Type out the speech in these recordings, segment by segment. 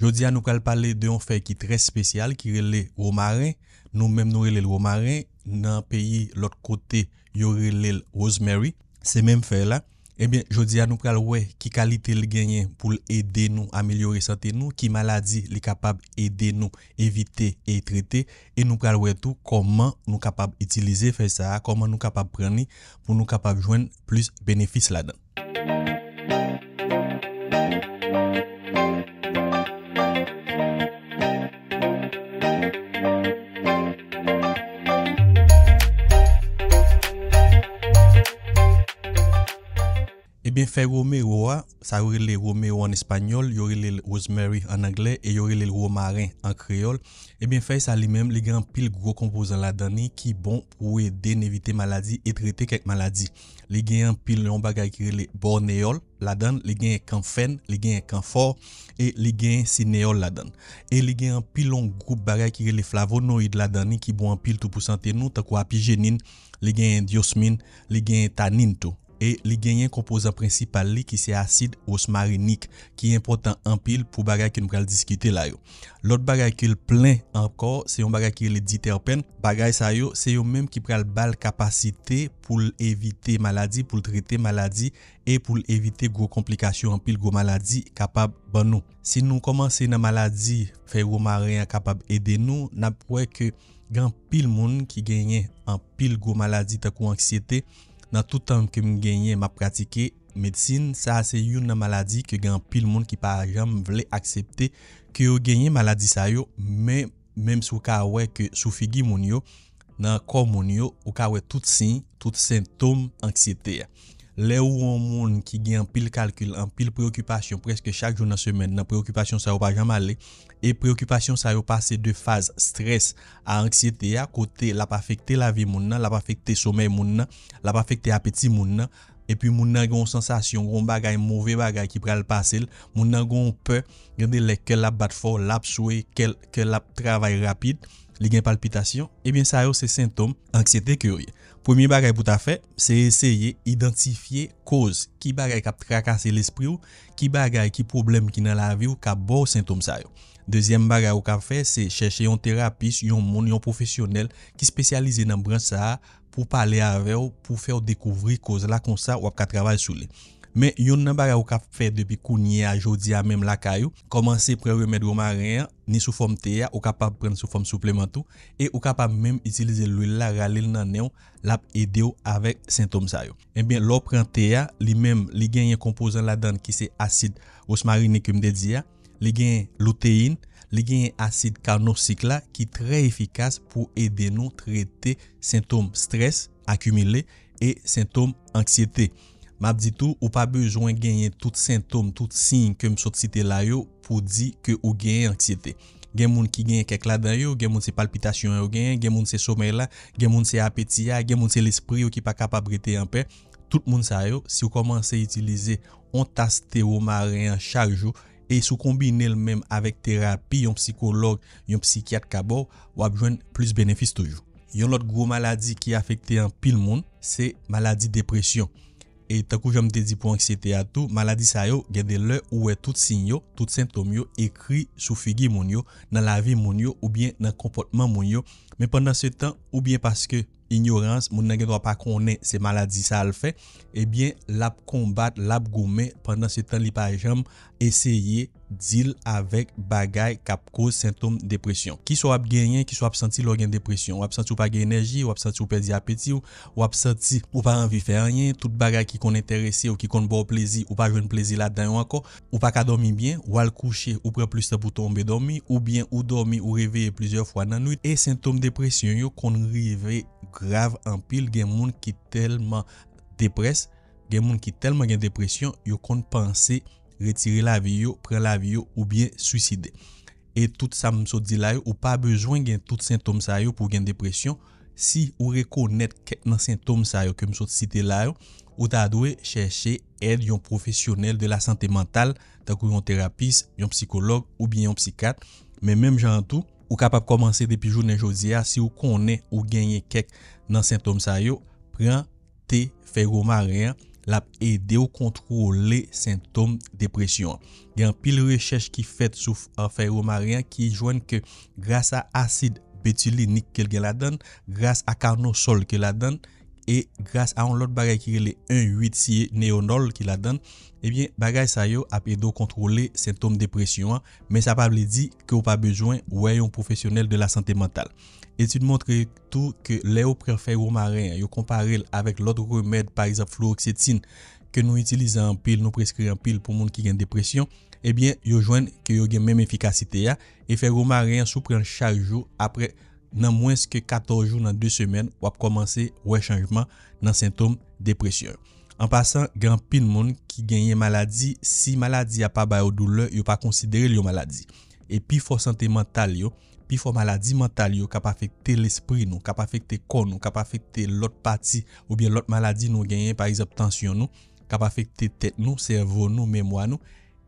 Je dis nous parler parler d'un fait qui est très spécial, qui est le Romarin. Nous-mêmes, nous, il le Romarin. Dans le pays, de l'autre côté, il y aurait le Rosemary. C'est le même fait là. Eh bien, je dis à nous qu'elle voit qu'il a qualité le gagnant pour aider nous à améliorer santé, nous, qui maladie les est capable d'aider nous à éviter et traiter. Et nous qu'elle ouais tout comment nous sommes utiliser faire ça, comment nous sommes capables prendre pour nous capable capables de joindre plus bénéfices là-dedans. Fè romero a, sa wè le romero an espanyol, yo wè le rosemary an anglè, yo wè le romarin an kreol. Eh Fè sa li mèm, li gen an pil gro kompozan la dani ki bon pou wè den evite maladi et rete kek maladi. Li gen an pil lon bagay ki wè le borneol la dan, li gen kanfen, li gen kanfor, li gen sineol la dan. Li gen an pil lon group bagay ki wè le flavonoid la dani ki bon an pil tou pou sante nou takwa apigenin, li gen diosmin, li gen tanin tou. e li genyen kompozan prinsipal li ki se asid osmarinik, ki yon e portan anpil pou bagay ki nou pral diskite la yo. Lot bagay ki l plen ankor, se yon bagay ki l diterpen, bagay sa yo, se yon menm ki pral bal kapasite pou l evite maladi, pou l trite maladi, e pou l evite gwo komplikasyon anpil gwo maladi kapab ban nou. Se nou komanse nan maladi fey wou maray ankapab ede nou, nan pouwe ke gen pil moun ki genyen anpil gwo maladi takou anksyete, Nan toutan ke m genye ma pratike medsine, sa se yon nan maladi ke gen pil moun ki parajan m vle aksepte ke yo genye maladi sayo men menm sou ka wek sou figi moun yo nan kor moun yo ou ka wek tout sin, tout sintom, anksyete ya. Le ou an moun ki gen an pil kalkul, an pil preokupasyon preske chak joun an semen nan preokupasyon sa ou pa jam ale. E preokupasyon sa ou pase de faze stres a anksyete a kote la pafekte la vi moun nan, la pafekte somay moun nan, la pafekte apeti moun nan. E pi moun nan goun sensasyon, goun bagay mouve bagay ki pral pase l, moun nan goun pe, gande le kelap bat fo, lap soue, kelap travay rapide, li gen palpitation, e bin sa ou se sintom anksyete ki ouye. Premye bagay pou ta fe, se eseye identifiye koz ki bagay kap trakase l espri ou, ki bagay ki problem ki nan la vi ou kap bo sintom sa yo. Dezyen bagay ou kap fe, se chèche yon terapis, yon moun, yon profesyonel ki spesyalize nan bran sa a pou pale ave ou pou fè ou dekouvri koz la kon sa ou ap ka travay sou li. Men yon nanbara ou kap fe depi kou nye a jodi a menm laka yo, komanse pre remèdou marè a, ni sou fòm te a, ou kapap pren sou fòm souplemantou, e ou kapap menm itilize loul la ralèl nanè yo, lap edè yo avèk sintòm sa yo. En eh ben, lò pren te a, li menm li gen yon kompozant la dan ki se asid osmarine kèm dedzi a, li gen loutein, li gen yon asid karnosikla ki tre efikas pou edè nou trete sintòm stres akumile e sintòm ansyete. M'a dit tout ou pas besoin de gagner tout symptôme, tout signe que m'sot cité là yo pour dire que ou gagne anxiété. Gen moun ki gagne quelque là dans yo, gen moun c'est palpitation yo gagne, gen moun c'est sommeil là, gen moun c'est appétit gens gen moun c'est l'esprit qui pas capable rester en paix. Tout moun ça yo si vous commencez à utiliser on tasse marin chaque jour et si vous combinez le même avec thérapie, un psychologue, un psychiatre kabo, ou besoin plus bénéfice toujours. Yon autre gros maladie qui affecte en pile monde, c'est maladie dépression. E takou jom dedy pou anksyete a tou, maladi sa yo, gade le ouwe tout sinyo, tout sintom yo, ekri sou figi moun yo, nan lavi moun yo, ou bien nan kompotman moun yo. Men pendant se tan, ou bien paske, Ignorance, moun nan pas ces ces maladies se maladie sa et bien eh bien, lap kombat, lap pendant pendant temps temps li pa jam, essayer deal avec bagay kap cause symptôme symptômes Ki soit ap genyen, qui soit ap senti lor dépression, Ou ap ou pa gen énergie, ou ap ou perdi apeti, ou ap senti ou pa tout bagay qui kon intéresser ou qui kon bo plaisir ou pa jwenn plaisir là dedans encore, ou pas ka dormi bien, ou al coucher ou pas plus temps pour tomber dormi, ou bien ou dormi ou plusieurs fois dans la nuit et symptômes dépression yo kon riveye Grav empil gen moun ki telman depres, gen moun ki telman gen depresyon yo konn panse retire la viyo, pre la viyo ou biye suicide. Et tout sa msot di la yo ou pa bezwen gen tout sintom sa yo pou gen depresyon. Si ou rekonet ket nan sintom sa yo ke msot si de la yo, ou ta dwe cheshe ed yon profesyonel de la sante mental, ta kouyon terapis, yon psikolog ou biye yon psikat, men menm jan tou. Ou kapap komanse depi jounen jodi a, si ou konen ou genye kek nan sintom sa yo, pren te feromaryen lap ede ou kontrole sintom depresyon. Gen pil rechèche ki fet sou feromaryen ki jwen ke grasa asid betulinik ke lge la den, grasa karnosol ke la den. et grâce à un autre bagage qui est le 1,8 8 néonol qui la donne eh bien bagage ça a pédo contrôler symptômes de dépression hein. mais ça pas dit que a pas besoin ouais un professionnel de la santé mentale Et tu montre tout que léo préfère romarin hein, yo comparer avec l'autre remède par exemple fluoxétine que nous utilisons en pile nous prescrivons en pile pour monde qui gagne dépression eh bien yo joigne que yo la même efficacité hein. et fait romarin sous prendre chaque jour après nan mwens ke 14 joun nan 2 semen, wap komanse wè chanjman nan sintom depresyon. An pasan, gran pin moun ki genye maladi, si maladi ya pa bayo douleur, yo pa konsidere liyo maladi. E pi fo sante mental yo, pi fo maladi mental yo, kap afekte l'esprit nou, kap afekte kon nou, kap afekte lot pati ou bien lot maladi nou genye parizobtansyon nou, kap afekte tet nou, servo nou, memwa nou,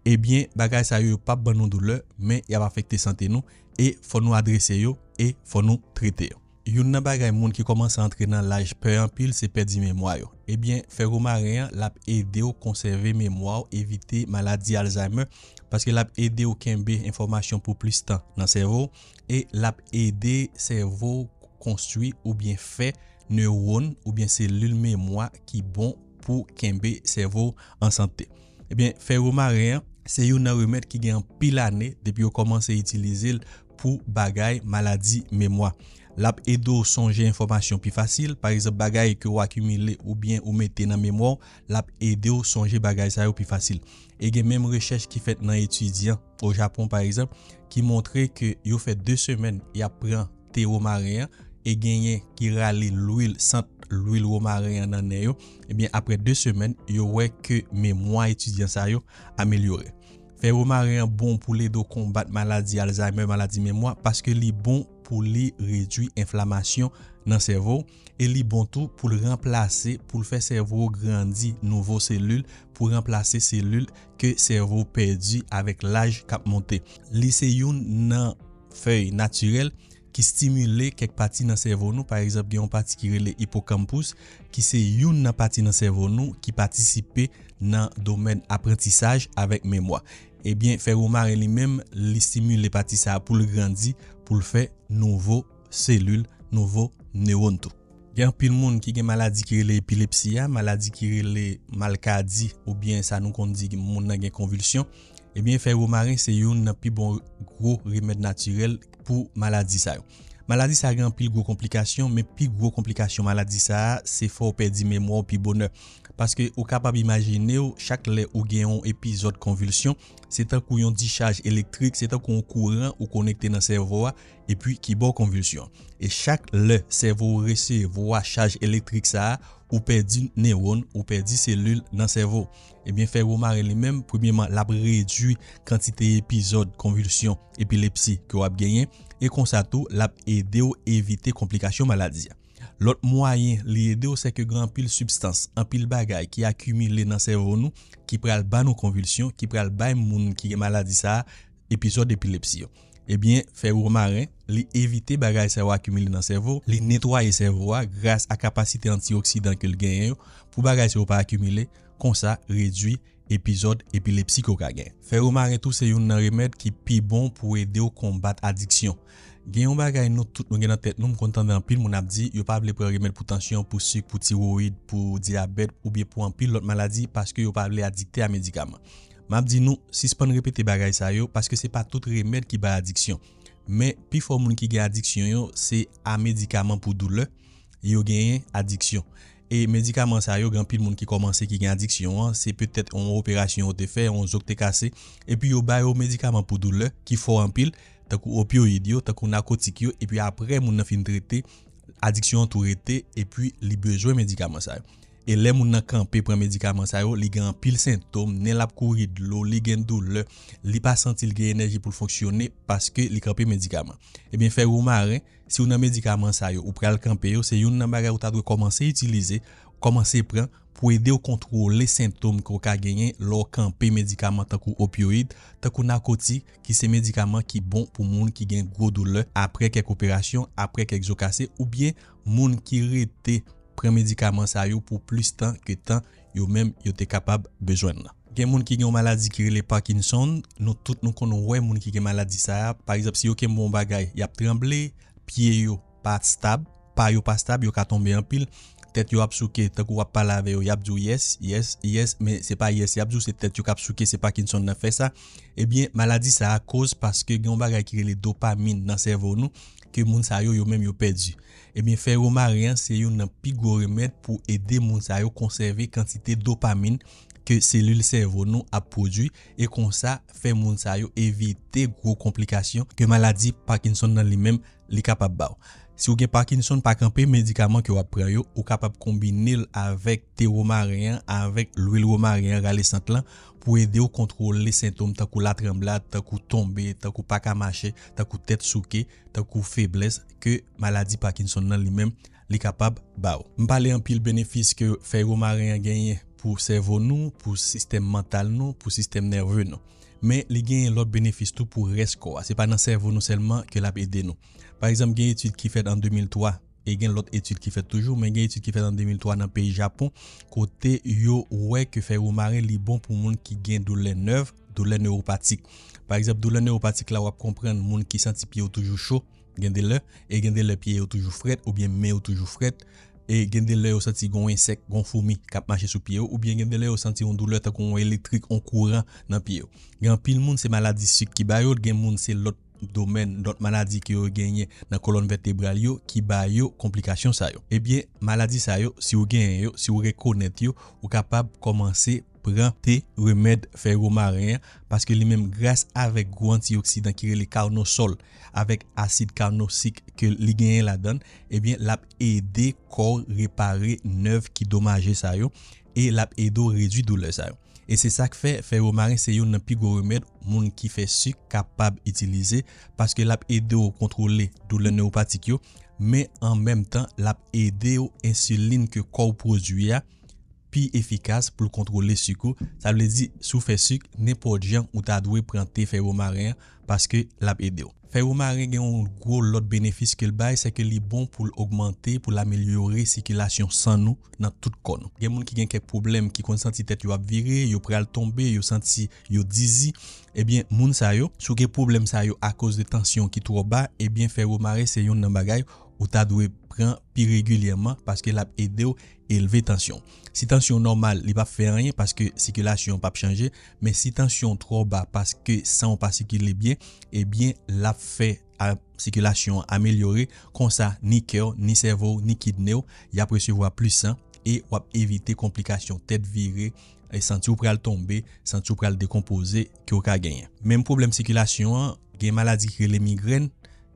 e bien bagay sa yo yo pa banon douleur, men ya pa afekte sante nou, e fo nou adrese yo. e fon nou trite yo. Yon nan bagay moun ki komanse antre nan laj pey an pil se pe di memoy yo. Ebyen, eh ferro marian lap ede yo konserve memoy yo evite maladi alzheimer paske lap ede yo kembe informasyon pou plis tan nan servo e lap ede servo konstwi ou bien fe neuroun ou bien selul memoy ki bon pou kembe servo an sante. Ebyen, eh ferro marian se yon nan remet ki gen pil ane depi yo komanse itilize l pou bagay, maladi, memwa. Lap e de ou sonje informasyon pi fasil, par isop bagay ke ou akumile ou bien ou mette nan memwa, lap e de ou sonje bagay sa yo pi fasil. E gen menm rechèche ki fèt nan etudyan, ou Japon par isop, ki montre ke yo fèt 2 semen y apren te womaryan, e genyen ki ralè l'ouil sant l'ouil womaryan nan yo, e ben apre 2 semen yo wè ke memwa etudyan sa yo amelyore. Fè bomare an bon pou li do kombat maladi alzheimer, maladi memwa, paske li bon pou li ridwi inflamasyon nan servo, e li bon tou pou l remplase, pou l fè servo grandi nouvo selul, pou remplase selul ke servo perdi avek laj kap monte. Li se youn nan fèy naturel ki stimule kek pati nan servo nou, parizap gen yon pati ki rele hipokampus, ki se youn nan pati nan servo nou ki patisipe nan domen apretisaj avek memwa. Ebyen, feromaren li menm li stimule epati sa pou l grandi pou l fe nouvo selul, nouvo neon to. Gen, pil moun ki gen maladi kirele epilepsiya, maladi kirele malkadi ou byen sa nou kondi moun nage konvilsyon, ebyen, feromaren se yon nan pi bon gro remèd naturel pou maladi sa yo. Maladi sa gran pil gro komplikasyon, men pil gro komplikasyon maladi sa a, se fo ou perdi memwa ou pi bone. Paske ou kapab imajine ou, chak le ou genyon epizod konvulsyon, se tak ou yon di chaj elektrik, se tak ou yon kouran ou konekte nan servo a, e pi ki bo konvulsyon. E chak le servo ou rese vo a chaj elektrik sa a, ou perdi neon, ou perdi selul nan servo. Ebyen fe romare li men, premiyman la predui kantite epizod konvulsyon, epilepsi ki wap genyen, E kon sa tou, la e de ou evite komplikasyon maladya. Lot mwayen li e de ou seke gran pil substans, an pil bagay ki akumile nan servou nou, ki pral ban ou konvulsyon, ki pral ban moun ki malady sa epizode epilepsyon. Ebyen, eh fe ou maren, li evite bagay servou akumile nan servou, li netwaye servou a, grase a kapasite antioksidan ke l genye yo, pou bagay servou pa akumile, kon sa, redwi, Epizode epilepsi ko ka gen. Fè ou mare tou se yon nan remèd ki pi bon pou ede ou kon bat adiksyon. Gen yon bagay nou tout nou gen nan tèt nou m kontan den pil moun ap di, yo pa ble pre remèd pou tansyon, pou syk, pou tiroid, pou diabet ou biye pou an pil lot maladi paske yo pa ble adikte a medikaman. Mab di nou, sispan repete bagay sa yo, paske se pa tout remèd ki bat adiksyon. Me, pi fò moun ki gen adiksyon yo, se a medikaman pou doule, yo gen yon adiksyon. E medikaman sa yo gen pil moun ki komanse ki gen adiksyon an, se petet an operasyon ou te fe, an zok te kase. E pi yo bayo medikaman pou doule ki fo an pil, tako opyo yi diyo, tako nakotikyo, e pi apre moun nan fin trete, adiksyon tou rete, e pi li bejwen medikaman sa yo. et les moun nan kampe pran médicament sa yo li gen pile symptômes nan la courir de l'eau li gen douleur li pas senti li gen énergie pour fonctionner parce que li kampe médicaments. Eh bien fait remarquer si ou nan médicament sa yo ou pral kampe yo c'est une baga ou ta doit commencer utiliser commencer prendre pour aider au contrôler les symptômes qu'on a gagné lors campé médicament tant les opioïdes tant narcotique qui c'est médicament qui bon pour monde qui gagne gros douleurs après quelques opérations après quelques jocassés ou bien monde qui était Premedikaman sa yo pou plis tan ke tan yo menm yo te kapab bejwen nan. Gen moun ki gen maladi kirele Parkinson, nou tout nou konon wè moun ki gen maladi sa ya. Par isop si yo gen bon moun bagay yap tremble, piye yo pa stab, pa yo pa stab, yo ka tombe an pil, tet yo ap suke, tek ou ap palave yo, yap djou yes, yes, yes, men se pa yes yap djou se tet yo kap suke se Parkinson nan fe sa, ebyen maladi sa a koz paske gen moun bagay kirele dopamine nan servon nou, ki moun sa yo yo menm yo pedji. Ebyen fè rouman ryan se yon nan pi gwo remèd pou ede moun sa yo konserve kantite dopamin ke selil servonon ap prodwi E kon sa fè moun sa yo evite gwo komplikasyon ke maladi Parkinson nan li men li kapap bav Si ou gen Parkinson pa kampe, medikaman ki ou ap preyo, ou kapab kombinil avèk te romaryen avèk l'ouil romaryen gale sant lan pou ede ou kontrole les sintome takou latremblade, takou tombe, takou pakamache, takou tet souke, takou feblez ke maladi Parkinson nan li men li kapab ba ou. Mpa li anpil benefis ke fè romaryen genye pou servon nou, pou sistem mental nou, pou sistem nerve nou. Men li genye lot benefis tou pou resko a. Se pa nan servon nou selman ke l ap ede nou. Par exemple, gen etude ki fèd an 2003, e gen lot etude ki fèd toujou, men gen etude ki fèd an 2003 nan peyi Japon, kote yo wey ke fè ou mare li bon pou moun ki gen doule neuve, doule neuropatik. Par exemple, doule neuropatik la wap kompren moun ki santi piyo toujou chou, gen dele, e gen dele piyo toujou fred, ou bien meyo toujou fred, e gen dele yo santi goun ensek, goun foumi kap mache sou piyo, ou bien gen dele yo santi yon doule takon yon elektrik, yon kouran nan piyo. Gen pil moun se maladi suk ki bayot, gen moun se lot, domaine d'autres maladies qui ont gagné dans la colonne vertébrale qui des complications Eh bien, maladie ça si vous gagnez, si vous reconnaissez, vous capable de commencer à remèdes que parce que li mêmes grase avec qui qui qui rele carnosol avec avec carnosique que que genyen la et bien la à corps réparer neuf qui qui sa et et lap aidé à douleur la yo. E se sak fe, feromaryen se yo nan pi go remed moun ki fe suk kapab itilize paske lap ede yo kontrole dou le neuropatik yo me an menm tan lap ede yo insuline ke kou produya pi efikas pou kontrole suk yo. Sa vle di sou fe suk nepo diyan ou ta dwe prente feromaryen paske lap ede yo. Fè wou mare gen yon gro lot benefis ke l bay, se ke li bon pou l augmente, pou l amelyore sikilasyon san nou nan tout kon. Gen moun ki gen ke problem ki konsanti tet yo ap vire, yo pre al tombe, yo santi yo dizi, ebyen moun sa yo. Sou ke problem sa yo a kos de tansyon ki tro ba, ebyen fè wou mare se yon nan bagay ou ta dwe pran pi regulyema, paske la ap ede yo. élevé tension. Si tension normale, il pas faire rien parce que circulation pas changer, mais si tension trop bas parce que ça on pas circuler bien, eh bien la fait la circulation améliorée comme ça ni cœur, ni cerveau, ni kidney, il a voir plus sang et ou éviter complications tête virée et sentir ou pral tomber, sentir ou pral décomposer que ou ka Même problème circulation, hein, maladie que les migraines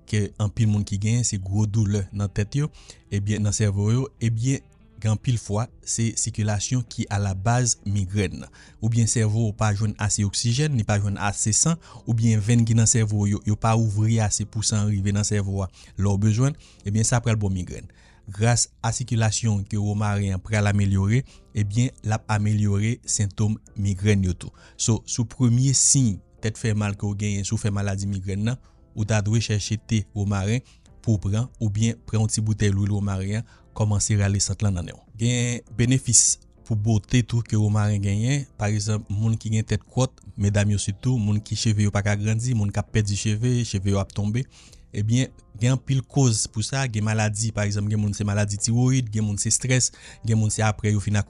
que en pile monde qui gagne c'est gros douleur dans tête dans et eh bien dans cerveau et eh bien grand pile fois, c'est circulation qui à la base migraine. Ou bien cerveau pas joué assez oxygène, ni pas joué assez sang, ou bien veine qui dans cerveau, yo, pas ouvri assez pour arriver dans cerveau, ah, leur besoin, eh bien, ça prend le bon migraine. Grâce à circulation que au marin après à l'améliorer, eh bien, l'a amélioré symptômes migraine tout. So, sous premier signe, tête fait mal que vous gagnez, sous fait maladie migraine, ou t'as du thé au marin pour prendre, ou bien prendre un petit bouteille d'huile marin commencer à réaliser cette lanane. Il y a un bénéfice pour beauté tout que vous marin Par exemple, les qui ont tête courte, mesdames et surtout, les qui ont cheveux pas grandi, les gens qui ont perdu cheveux, cheveux ont tombé. Eh bien, il y a un pile cause pour ça. Il y a maladie, par exemple, il y a maladie thyroïde, il y a stress, il y a après au fin à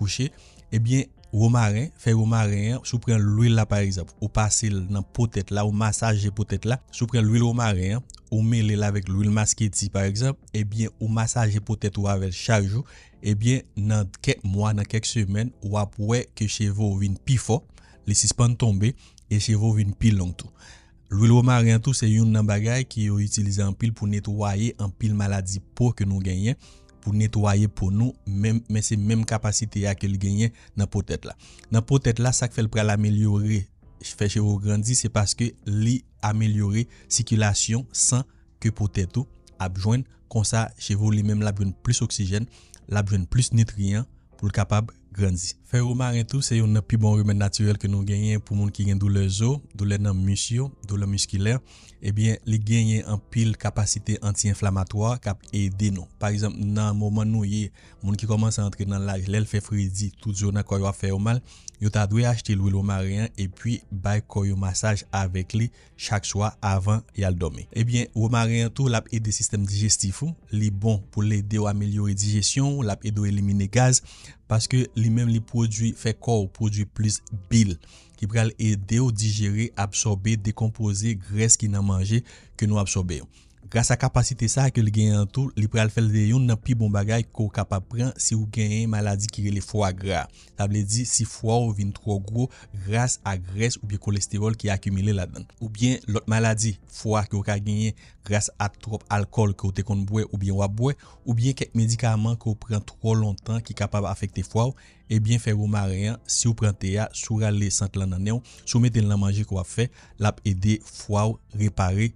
Eh bien, marin, fait marin marin, prend l'huile là par exemple, eh ou passer dans peut-être là ou massager peut-être là, l'huile prend l'huile marin ou là avec l'huile masquetti par exemple, et bien au massager peut-être ou avec chaque jour, et bien dans quelques mois, dans quelques semaines, ou après que vous vienne plus fort, les suspens tombent et chez vous plus long tout. L'huile marin tout c'est une bagaille qui est utilisée en pile pour nettoyer en pile maladie pour que nous gagnons pour nettoyer pour nous, même, mais c'est même capacité à quelle gagner dans peut-être là. Dans la être là, ça fait le l'améliorer. Je fais chez grandir, c'est parce que les améliorer circulation sans que peut être tout Comme ça, chez vous, lui-même, la plus oxygène, la plus nutrients pour le capable Faire marin tout c'est un plus bon remède naturel que nous gagnons pour monde qui gagne douleur douleurs douleur dans douleur musculaire. Eh bien, les gagnent en pile capacité anti-inflammatoire cap aider nous. Par exemple, dans moment nous y monde qui commence à entrer dans l'âge, l'elle fait frédit tout quoi va au mal. Yo ta dwey achte lwil womaryen epwi bay koryo masaj avek li chak swa avan yal dome. Ebyen, womaryen tou lap e de sistem digestifou, li bon pou le de ou amelyore digestyon, ou lap e do elimine gaz, paske li mem li prodwi fekou, prodwi plus bil, ki pral e de ou digere, absorbe, dekompose gres ki nan manje ke nou absorbeyo. Bon gras a kapasite sa ke li genye an tou, li pral fel de yon nan pi bon bagay ke ou kapap pren si ou genye maladi ki re le fwa gra. La ble di si fwa ou vin tro gro gras a gres ou bi kolesterol ki akumile la den. Ou bien lot maladi fwa ke ou ka genye gras a trop alkol ke ou dekon bwe ou bi wap bwe. Ou bien kek medikaman ke ou pren tro lon tan ki kapap afekte fwa ou. E bien fe wou ma re an si ou pren te ya sou rale sant lan ane ou sou metel nan manje kwa fe lap ede fwa ou repare.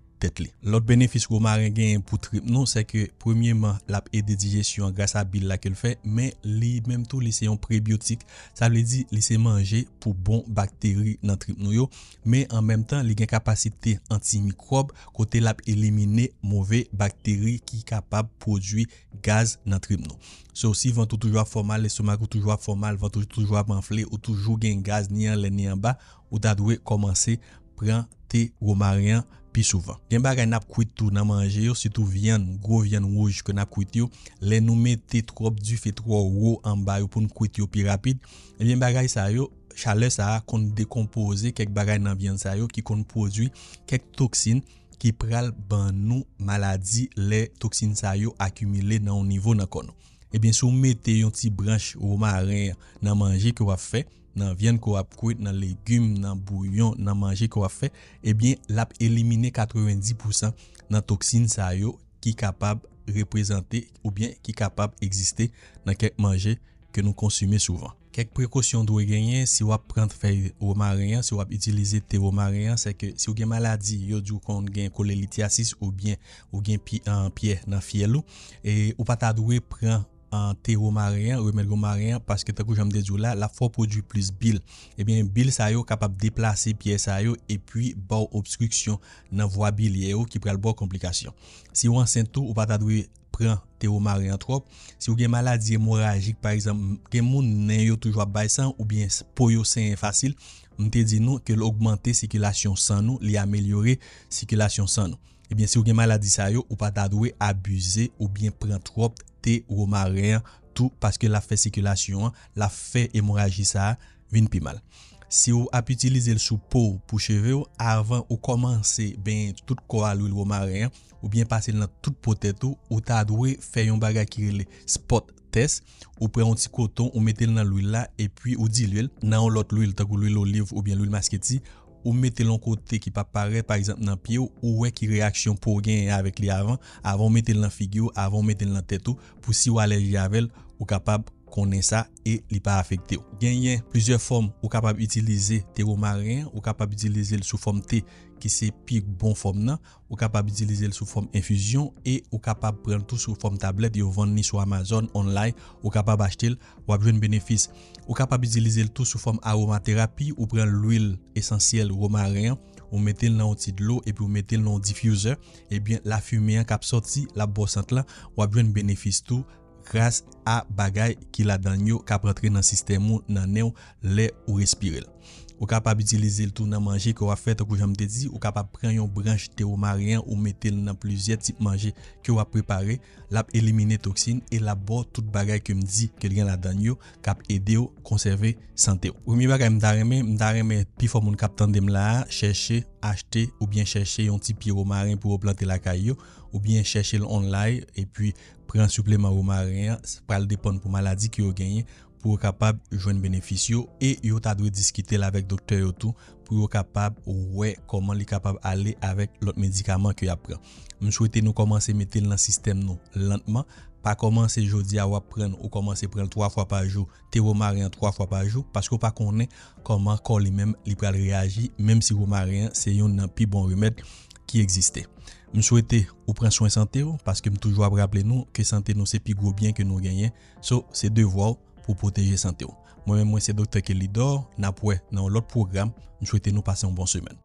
Lout benefis wou ma ren gen pou trip nou se ke premye man lap e de dijesyon grasa bil la ke l fe men li menm tou li se yon prebiotik sa vle di li se manje pou bon bakteri nan trip nou yo men an menm tan li gen kapasite antimikrob kote lap elimine mouve bakteri ki kapab prodwi gaz nan trip nou Se wosi vantou toujwa formal le somak ou toujwa formal vantou toujwa panfle ou toujwa gen gaz ni an len ni an ba ou dadwe komanse pran tripti te romaryen pi souvan. Gen bagay nap kwit tou nan manje yo, sitou vyan, gwo vyan wou jikon nap kwit yo, le nou me te trop du fe tro wou an bayo pou nou kwit yo pi rapid, e eh bien bagay sa yo, chale sa a kon dekompoze kek bagay nan vyan sa yo ki kon prodwi kek toksin ki pral ban nou maladi le toksin sa yo akumile nan ou nivou nan kon. E bien sou me te yon ti branche romaryen nan manje ki waf fey, nan vyen kwa ap kouy nan legume, nan bouyon, nan manje kwa ap fe, ebyen, eh lap elimine 90% nan toksine sa yo ki kapab reprezenti oubyen ki kapab egziste nan kek manje ke nou konsume souvan. Kek prekosyon dwe genyen si wap prant fey womaryan, si wap itilize te womaryan, se ke si ou gen maladi, yo djou kon gen kolelityasis oubyen ou gen pi an piye nan fielou, e ou eh, pata dwe pran, an teromaryen, remèdromaryen paske ta kou janm de di ou la, la fò prodjou plus bil. Ebyen, bil sa yo kapab deplase piye sa yo, e pwi bò obsryksyon nan vwa bil ye yo ki pral bò komplikasyon. Si wansen tou, ou pata dwe pran teromaryen trop, si ou gen maladi hemorajik, parizam, ke moun nen yo toujwa baysan, ou byen pou yo sen fasil, mte di nou ke l'augmente sikilasyon san nou, li amelyore sikilasyon san nou. Ebyen, si ou gen maladi sa yo, ou pata dwe abyze ou byen pran trop, te ou omaryen tou paske la fe sikylasyon, la fe emorajisa vin pi mal. Si ou ap itilize l sou pou pou cheve ou, avan ou komanse ben tout kora l oul omaryen, ou bien pase l nan tout poteto, ou ta adwe fe yon baga ki rile spot tes, ou pre yon ti koton, ou metel nan l oul la, e pi ou diluel nan ou lot l oul takou l oul oliv ou bien l oul masketi, Ou mette l an kote ki pa pare Par exemple nan piyo Ou wè ki reaksyon pou gen yè avèk li avan Avon mette l nan figyo, avon mette l nan tètou Pou si wè alè jiavel, wè kapab konen sa e li pa afekte ou. Genyen, plizye form ou kapab itilize te romarin, ou kapab itilize sou form te ki se pik bon form nan, ou kapab itilize sou form infuzyon e ou kapab pren tou sou form tablete yo venni sou Amazon online ou kapab achte l wapjwen benefis. Ou kapab itilize tout sou form aromaterapi ou pren l'ouil esensyel romarin, ou mette l nan ti de l ou epi ou mette l nan diffuser e bien la fumean kap soti la borsant la wapjwen benefis tou kras a bagay ki la danyou kapratri nan sistemou nan nou le ou respirel. Ou kap ap itilize l tou nan manje ki ou a fèt akou jan mte di. Ou kap ap pren yon branj te romaryen ou metel nan pluzye tip manje ki ou a preparé. Lap elimine toksine e lap bo tout bagay ke mdi ke l gen la dan yo. Kap ede yo konserve san te. Ou mi baka mdareme, mdareme pi fòm moun kap tande mla a. Chèche, achte ou bien chèche yon tipi romaryen pou ou plante la kayo. Ou bien chèche l onlay e pi pren soupleman romaryen pral depon pou maladi ki ou genye. pou ou kapab jwen benefic yo, e yo ta dwe diskite la vek doktor yo tou, pou ou kapab ou wey koman li kapab ale avek lot medikaman ki apren. M souwete nou komanse metel nan sistem nou lantman, pa komanse jodi a wap pren, ou komanse pren 3 fwa pa jou, te wou maryen 3 fwa pa jou, paskou pa konen koman kon li menm li pral reagi, menm si wou maryen, se yon nan pi bon remèd ki egziste. M souwete ou pren soin sante yo, paskou m toujwa apre aple nou, ke sante nou se pi grobyen ke nou genyen, sou se devwo ou, pou proteje sante ou. Mwen men mwen se Dr. Kelidor, napwe nan lot program, mwen chwete nou pase yon bon semen.